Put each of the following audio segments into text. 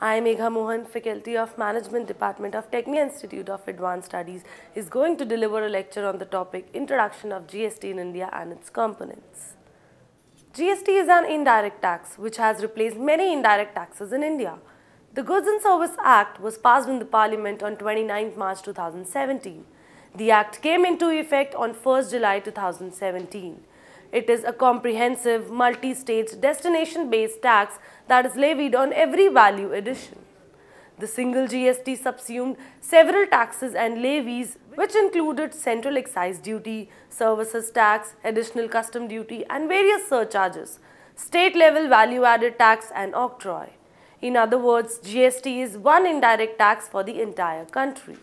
I am Megha Mohan, Faculty of Management Department of Techni Institute of Advanced Studies is going to deliver a lecture on the topic Introduction of GST in India and its components. GST is an indirect tax which has replaced many indirect taxes in India. The Goods and Service Act was passed in the Parliament on 29 March 2017. The Act came into effect on 1st July 2017. It is a comprehensive, multi-stage, destination-based tax that is levied on every value addition. The single GST subsumed several taxes and levies which included central excise duty, services tax, additional custom duty and various surcharges, state level value added tax and octroi. In other words, GST is one indirect tax for the entire country.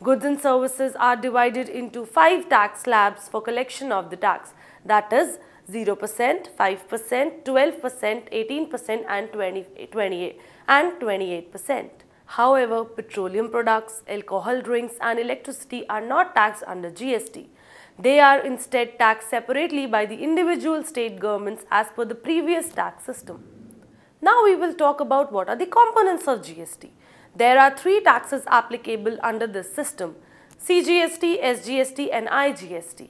Goods and services are divided into five tax slabs for collection of the tax that is 0%, 5%, 12%, 18% and and 28%. However, petroleum products, alcohol drinks and electricity are not taxed under GST. They are instead taxed separately by the individual state governments as per the previous tax system. Now we will talk about what are the components of GST. There are three taxes applicable under this system, CGST, SGST and IGST.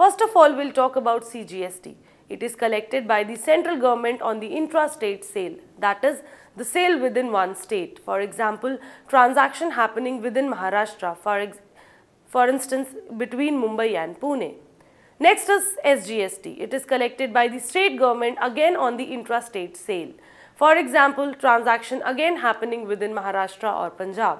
First of all, we'll talk about CGST. It is collected by the central government on the intra-state sale, that is the sale within one state. For example, transaction happening within Maharashtra, for, for instance, between Mumbai and Pune. Next is SGST. It is collected by the state government again on the intra-state sale. For example, transaction again happening within Maharashtra or Punjab.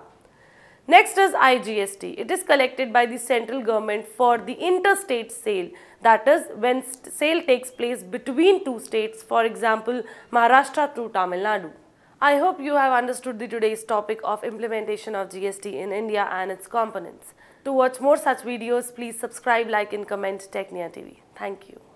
Next is IGST. It is collected by the central government for the interstate sale. That is when sale takes place between two states, for example, Maharashtra to Tamil Nadu. I hope you have understood the today's topic of implementation of GST in India and its components. To watch more such videos, please subscribe, like and comment Technia TV. Thank you.